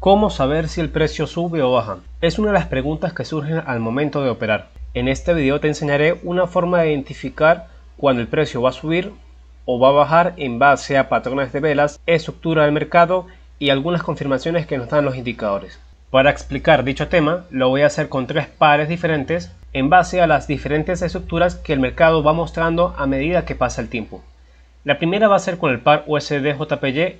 ¿Cómo saber si el precio sube o baja? Es una de las preguntas que surgen al momento de operar. En este video te enseñaré una forma de identificar cuando el precio va a subir o va a bajar en base a patrones de velas, estructura del mercado y algunas confirmaciones que nos dan los indicadores. Para explicar dicho tema, lo voy a hacer con tres pares diferentes en base a las diferentes estructuras que el mercado va mostrando a medida que pasa el tiempo. La primera va a ser con el par usd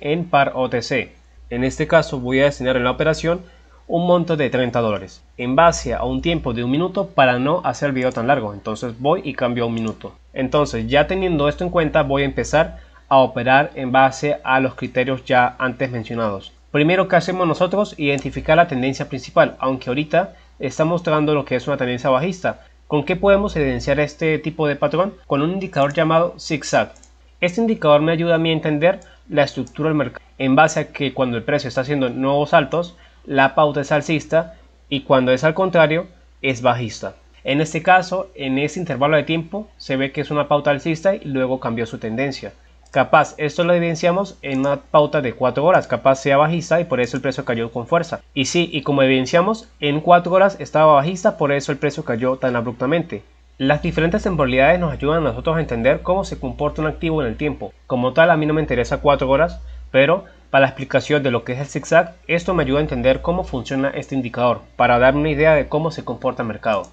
en par OTC, en este caso voy a destinar en la operación un monto de 30 dólares en base a un tiempo de un minuto para no hacer el video tan largo. Entonces voy y cambio a un minuto. Entonces ya teniendo esto en cuenta voy a empezar a operar en base a los criterios ya antes mencionados. Primero que hacemos nosotros, identificar la tendencia principal, aunque ahorita está mostrando lo que es una tendencia bajista. ¿Con qué podemos evidenciar este tipo de patrón? Con un indicador llamado zigzag. Este indicador me ayuda a mí a entender la estructura del mercado en base a que cuando el precio está haciendo nuevos altos, la pauta es alcista y cuando es al contrario, es bajista. En este caso, en este intervalo de tiempo, se ve que es una pauta alcista y luego cambió su tendencia. Capaz, esto lo evidenciamos en una pauta de 4 horas, capaz sea bajista y por eso el precio cayó con fuerza. Y sí, y como evidenciamos, en 4 horas estaba bajista, por eso el precio cayó tan abruptamente. Las diferentes temporalidades nos ayudan a nosotros a entender cómo se comporta un activo en el tiempo. Como tal, a mí no me interesa 4 horas, pero para la explicación de lo que es el zigzag, esto me ayuda a entender cómo funciona este indicador, para darme una idea de cómo se comporta el mercado.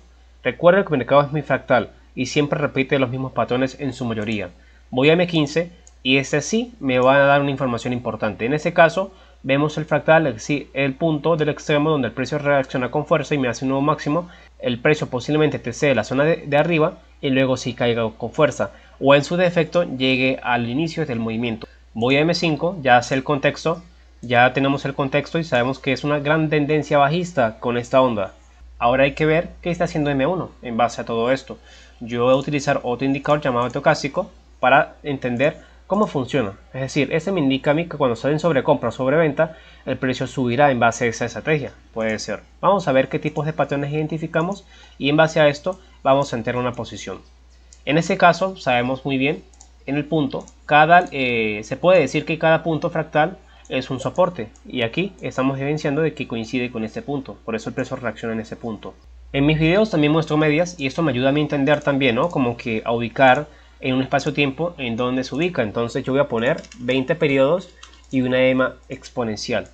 Recuerda que el mercado es muy fractal y siempre repite los mismos patrones en su mayoría. Voy a M15 y este sí me va a dar una información importante. En ese caso, vemos el fractal, el punto del extremo donde el precio reacciona con fuerza y me hace un nuevo máximo, el precio posiblemente te la zona de, arriba y luego si caiga con fuerza, o en su defecto llegue al inicio del movimiento. Voy a M5, ya sé el contexto, ya tenemos el contexto y sabemos que es una gran tendencia bajista con esta onda. Ahora hay que ver qué está haciendo M1 en base a todo esto. Yo voy a utilizar otro indicador llamado tocásico para entender cómo funciona. Es decir, ese me indica a mí que cuando salen compra o sobreventa, el precio subirá en base a esa estrategia. Puede ser. Vamos a ver qué tipos de patrones identificamos y en base a esto vamos a entrar una posición. En ese caso, sabemos muy bien, en el punto, cada, eh, se puede decir que cada punto fractal es un soporte y aquí estamos evidenciando de que coincide con este punto, por eso el precio reacciona en ese punto. En mis videos también muestro medias y esto me ayuda a entender también, ¿no? Como que a ubicar en un espacio-tiempo en donde se ubica. Entonces yo voy a poner 20 periodos y una EMA exponencial.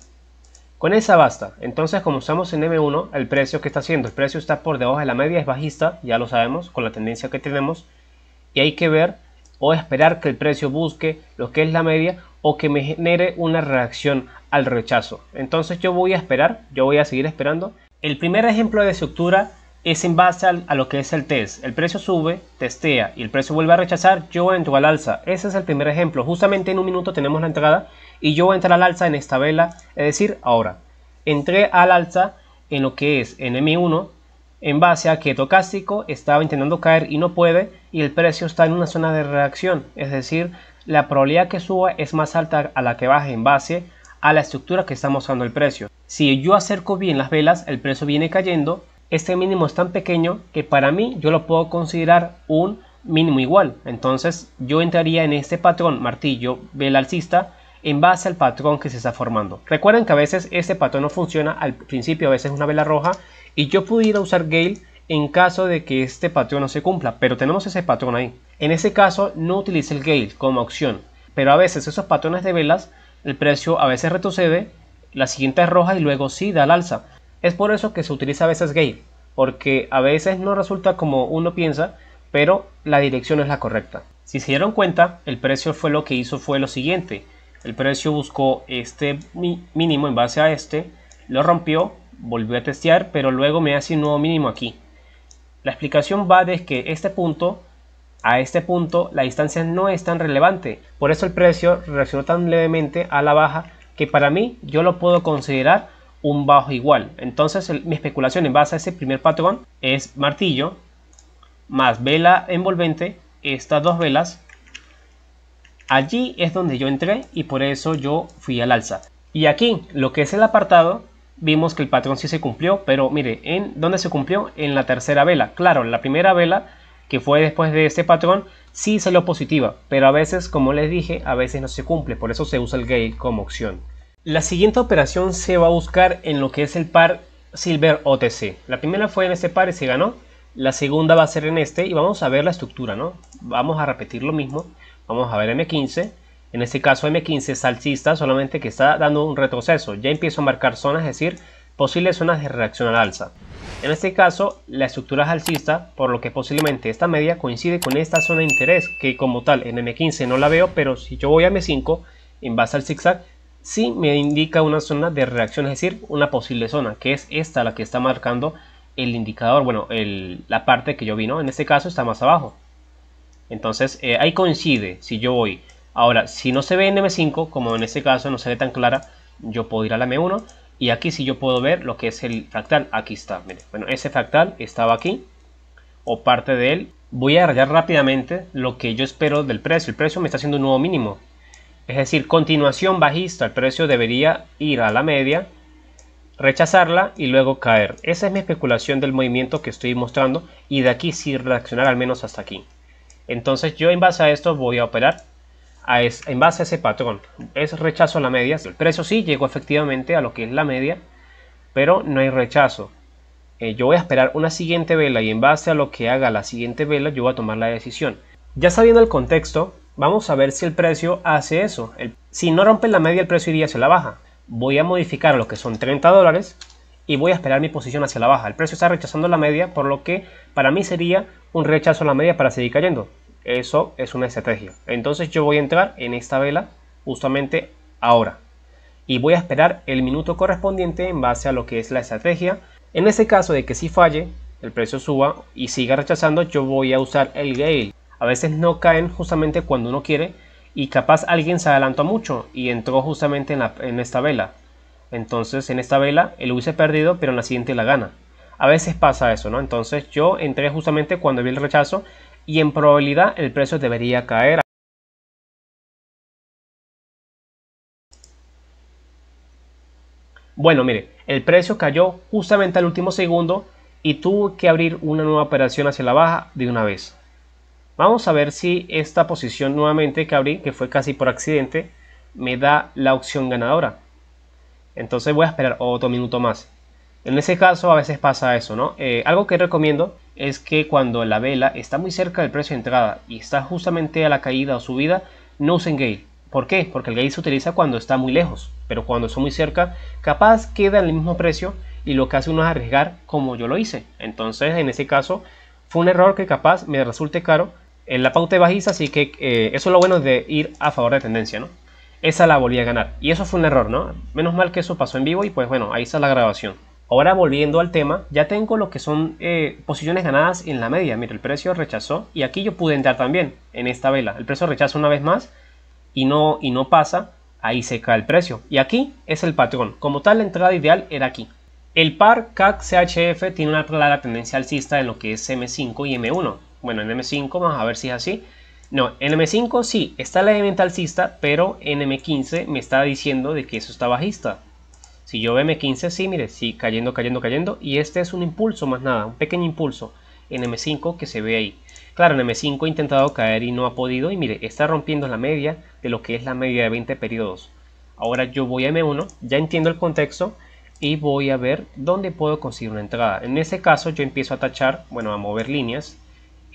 Con esa basta. Entonces como usamos en M1, el precio que está haciendo, el precio está por debajo de la media, es bajista, ya lo sabemos con la tendencia que tenemos. Y hay que ver o esperar que el precio busque lo que es la media o que me genere una reacción al rechazo. Entonces yo voy a esperar, yo voy a seguir esperando. El primer ejemplo de estructura es en base a lo que es el test. El precio sube, testea y el precio vuelve a rechazar, yo entro al alza. Ese es el primer ejemplo. Justamente en un minuto tenemos la entrada y yo entrar al alza en esta vela. Es decir, ahora entré al alza en lo que es en M1 en base a que Tocástico estaba intentando caer y no puede y el precio está en una zona de reacción. Es decir, la probabilidad que suba es más alta a la que baje en base a la estructura que está mostrando el precio. Si yo acerco bien las velas, el precio viene cayendo este mínimo es tan pequeño que para mí yo lo puedo considerar un mínimo igual. Entonces yo entraría en este patrón martillo vela alcista en base al patrón que se está formando. Recuerden que a veces este patrón no funciona al principio, a veces es una vela roja y yo pudiera usar Gale en caso de que este patrón no se cumpla, pero tenemos ese patrón ahí. En ese caso no utilice el Gale como opción, pero a veces esos patrones de velas el precio a veces retrocede, la siguiente es roja y luego sí da al alza. Es por eso que se utiliza a veces GATE, porque a veces no resulta como uno piensa, pero la dirección es la correcta. Si se dieron cuenta, el precio fue lo que hizo fue lo siguiente. El precio buscó este mínimo en base a este, lo rompió, volvió a testear, pero luego me hace un nuevo mínimo aquí. La explicación va de que este punto a este punto la distancia no es tan relevante, por eso el precio reaccionó tan levemente a la baja que para mí yo lo puedo considerar un bajo igual. Entonces mi especulación en base a ese primer patrón es martillo más vela envolvente, estas dos velas. Allí es donde yo entré y por eso yo fui al alza. Y aquí lo que es el apartado vimos que el patrón sí se cumplió, pero mire, ¿en dónde se cumplió? En la tercera vela. Claro, la primera vela que fue después de este patrón sí salió positiva, pero a veces, como les dije, a veces no se cumple, por eso se usa el gate como opción. La siguiente operación se va a buscar en lo que es el par Silver OTC. La primera fue en este par y se ganó. La segunda va a ser en este y vamos a ver la estructura, ¿no? Vamos a repetir lo mismo. Vamos a ver M15. En este caso M15 es alcista, solamente que está dando un retroceso. Ya empiezo a marcar zonas, es decir, posibles zonas de reacción al alza. En este caso, la estructura es alcista, por lo que posiblemente esta media coincide con esta zona de interés, que como tal en M15 no la veo, pero si yo voy a M5, en base al zigzag, si me indica una zona de reacción, es decir, una posible zona, que es esta la que está marcando el indicador, bueno, la parte que yo vi, ¿no? En este caso está más abajo. Entonces, eh, ahí coincide si yo voy. Ahora, si no se ve en M5, como en este caso no se ve tan clara, yo puedo ir a la M1 y aquí sí yo puedo ver lo que es el fractal. Aquí está, Bueno, ese fractal estaba aquí o parte de él. Voy a rayar rápidamente lo que yo espero del precio. El precio me está haciendo un nuevo mínimo es decir, continuación bajista, el precio debería ir a la media, rechazarla y luego caer. Esa es mi especulación del movimiento que estoy mostrando y de aquí sí reaccionar al menos hasta aquí. Entonces yo en base a esto voy a operar en base a ese patrón. Es rechazo a la media. El precio sí llegó efectivamente a lo que es la media, pero no hay rechazo. Eh, yo voy a esperar una siguiente vela y en base a lo que haga la siguiente vela yo voy a tomar la decisión. Ya sabiendo el contexto, Vamos a ver si el precio hace eso. si no rompe la media, el precio iría hacia la baja. Voy a modificar lo que son 30 dólares y voy a esperar mi posición hacia la baja. El precio está rechazando la media, por lo que para mí sería un rechazo a la media para seguir cayendo. Eso es una estrategia. Entonces yo voy a entrar en esta vela justamente ahora. Y voy a esperar el minuto correspondiente en base a lo que es la estrategia. En este caso de que si falle, el precio suba y siga rechazando, yo voy a usar el Gale a veces no caen justamente cuando uno quiere y capaz alguien se adelantó mucho y entró justamente en, esta vela. Entonces en esta vela él hubiese perdido pero en la siguiente la gana. A veces pasa eso, ¿no? Entonces yo entré justamente cuando vi el rechazo y en probabilidad el precio debería caer. Bueno, mire, el precio cayó justamente al último segundo y tuvo que abrir una nueva operación hacia la baja de una vez. Vamos a ver si esta posición nuevamente que abrí, que fue casi por accidente, me da la opción ganadora. Entonces voy a esperar otro minuto más. En ese caso a veces pasa eso, ¿no? Eh, algo que recomiendo es que cuando la vela está muy cerca del precio de entrada y está justamente a la caída o subida, no usen gate. ¿Por qué? Porque el gate se utiliza cuando está muy lejos, pero cuando son muy cerca, capaz queda en el mismo precio y lo que hace uno es arriesgar como yo lo hice. Entonces, en ese caso, fue un error que capaz me resulte caro, en la pauta bajista, así que eh, eso es lo bueno de ir a favor de tendencia, ¿no? Esa la volví a ganar. Y eso fue un error, ¿no? Menos mal que eso pasó en vivo y pues bueno, ahí está la grabación. Ahora volviendo al tema, ya tengo lo que son eh, posiciones ganadas en la media. Mira, el precio rechazó y aquí yo pude entrar también en esta vela. El precio rechaza una vez más y no, y no pasa, ahí se cae el precio. Y aquí es el patrón. Como tal, la entrada ideal era aquí. El par CAC-CHF tiene una clara tendencia alcista en lo que es M5 y M1 bueno, en M5, vamos a ver si es así. No, en M5 sí, está la elemento alcista, pero en M15 me está diciendo de que eso está bajista. Si yo veo M15, sí, mire, sí, cayendo, cayendo, cayendo. Y este es un impulso más nada, un pequeño impulso en M5 que se ve ahí. Claro, en M5 ha intentado caer y no ha podido. Y mire, está rompiendo la media de lo que es la media de 20 periodos. Ahora yo voy a M1, ya entiendo el contexto y voy a ver dónde puedo conseguir una entrada. En este caso yo empiezo a tachar, bueno, a mover líneas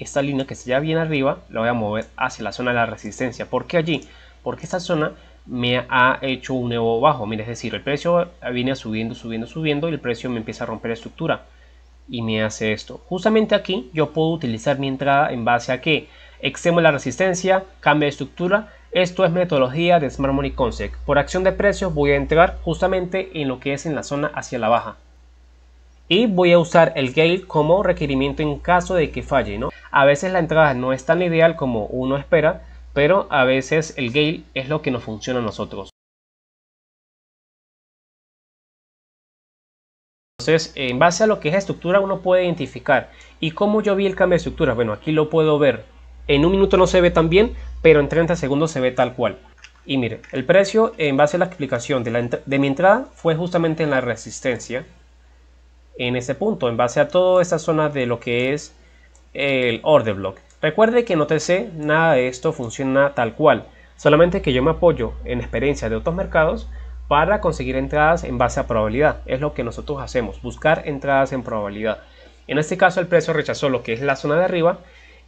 esta línea que está ya bien arriba la voy a mover hacia la zona de la resistencia. ¿Por qué allí? Porque esta zona me ha hecho un nuevo bajo. Mira, es decir, el precio viene subiendo, subiendo, subiendo y el precio me empieza a romper la estructura y me hace esto. Justamente aquí yo puedo utilizar mi entrada en base a que extremo la resistencia, cambio de estructura. Esto es metodología de Smart Money Concept. Por acción de precios voy a entrar justamente en lo que es en la zona hacia la baja y voy a usar el gate como requerimiento en caso de que falle, ¿no? A veces la entrada no es tan ideal como uno espera, pero a veces el gate es lo que nos funciona a nosotros. Entonces, en base a lo que es estructura, uno puede identificar. ¿Y como yo vi el cambio de estructura? Bueno, aquí lo puedo ver. En un minuto no se ve tan bien, pero en 30 segundos se ve tal cual. Y mire, el precio en base a la explicación de, de mi entrada fue justamente en la resistencia en ese punto, en base a toda esta zona de lo que es el order block. Recuerde que en OTC nada de esto funciona tal cual, solamente que yo me apoyo en experiencia de otros mercados para conseguir entradas en base a probabilidad. Es lo que nosotros hacemos, buscar entradas en probabilidad. En este caso el precio rechazó lo que es la zona de arriba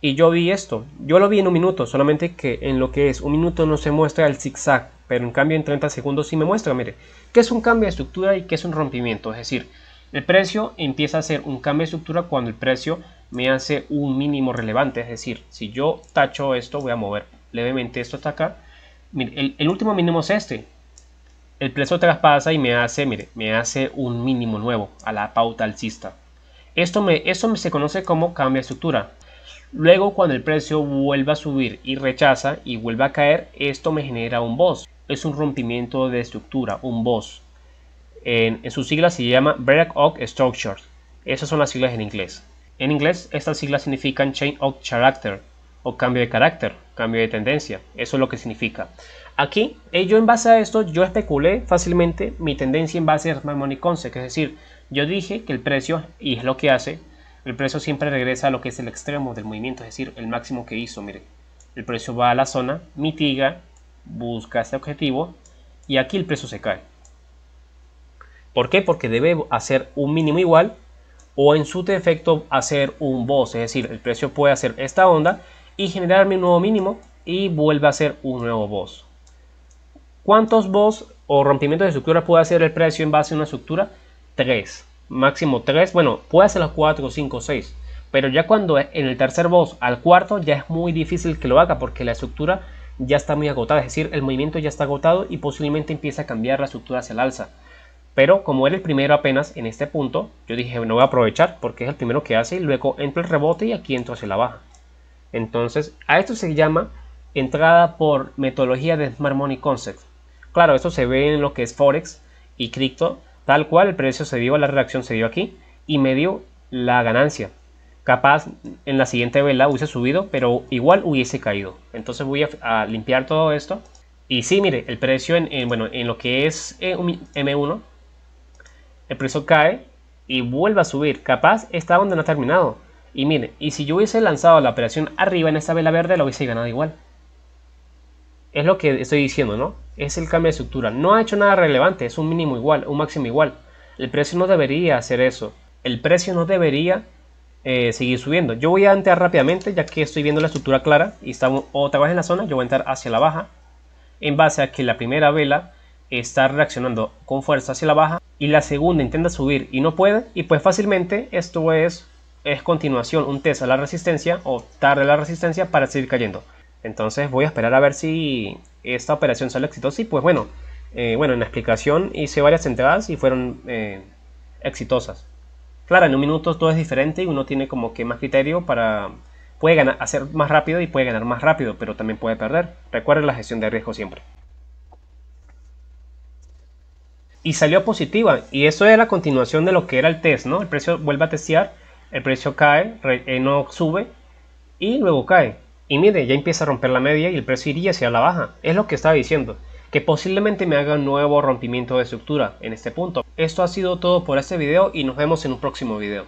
y yo vi esto. Yo lo vi en un minuto, solamente que en lo que es un minuto no se muestra el zigzag, pero en cambio en 30 segundos sí me muestra, mire, que es un cambio de estructura y que es un rompimiento, es decir, el precio empieza a hacer un cambio de estructura cuando el precio me hace un mínimo relevante. Es decir, si yo tacho esto, voy a mover levemente esto hasta acá. el, último mínimo es este. El precio traspasa y me hace, mire, me hace un mínimo nuevo a la pauta alcista. Esto, esto se conoce como cambio de estructura. Luego, cuando el precio vuelva a subir y rechaza y vuelva a caer, esto me genera un boss. Es un rompimiento de estructura, un boss. En, en sus siglas se llama Break Oak Structures. Esas son las siglas en inglés. En inglés, estas siglas significan Change of Character o cambio de carácter, cambio de tendencia. Eso es lo que significa. Aquí, eh, yo en base a esto, yo especulé fácilmente mi tendencia en base a Smart Money Concept. Es decir, yo dije que el precio, y es lo que hace, el precio siempre regresa a lo que es el extremo del movimiento, es decir, el máximo que hizo. Mire, el precio va a la zona, mitiga, busca este objetivo, y aquí el precio se cae. ¿Por qué? Porque debe hacer un mínimo igual o en su defecto hacer un boss, es decir, el precio puede hacer esta onda y generar un nuevo mínimo y vuelve a hacer un nuevo boss. ¿Cuántos boss o rompimiento de estructura puede hacer el precio en base a una estructura? 3, máximo 3, bueno, puede hacer los 4, 5, 6, pero ya cuando en el tercer boss al cuarto ya es muy difícil que lo haga porque la estructura ya está muy agotada, es decir, el movimiento ya está agotado y posiblemente empieza a cambiar la estructura hacia el alza. Pero como era el primero apenas en este punto, yo dije no voy a aprovechar porque es el primero que hace y luego entro el rebote y aquí entro hacia la baja. Entonces a esto se llama entrada por metodología de Smart Money Concept. Claro, esto se ve en lo que es Forex y cripto, tal cual el precio se dio, la reacción se dio aquí y me dio la ganancia. Capaz en la siguiente vela hubiese subido, pero igual hubiese caído. Entonces voy a, limpiar todo esto. Y sí, mire, el precio bueno, en lo que es eh, M1 el precio cae y vuelve a subir. Capaz está donde no ha terminado. Y miren, y si yo hubiese lanzado la operación arriba en esta vela verde, la hubiese ganado igual. Es lo que estoy diciendo, ¿no? Es el cambio de estructura. No ha hecho nada relevante, es un mínimo igual, un máximo igual. El precio no debería hacer eso. El precio no debería eh, seguir subiendo. Yo voy a entrar rápidamente, ya que estoy viendo la estructura clara y estamos otra vez en la zona. Yo voy a entrar hacia la baja. En base a que la primera vela está reaccionando con fuerza hacia la baja y la segunda intenta subir y no puede y pues fácilmente esto es, es continuación un test a la resistencia o tarde la resistencia para seguir cayendo. Entonces voy a esperar a ver si esta operación sale exitosa y pues bueno, eh, bueno en la explicación hice varias entradas y fueron eh, exitosas. Claro, en un minuto todo es diferente y uno tiene como que más criterio para... Puede ganar, hacer más rápido y puede ganar más rápido, pero también puede perder. Recuerde la gestión de riesgo siempre y salió positiva. Y eso es la continuación de lo que era el test, ¿no? El precio vuelve a testear, el precio cae, eh, no sube y luego cae. Y mire, ya empieza a romper la media y el precio iría hacia la baja. Es lo que estaba diciendo, que posiblemente me haga un nuevo rompimiento de estructura en este punto. Esto ha sido todo por este video y nos vemos en un próximo video.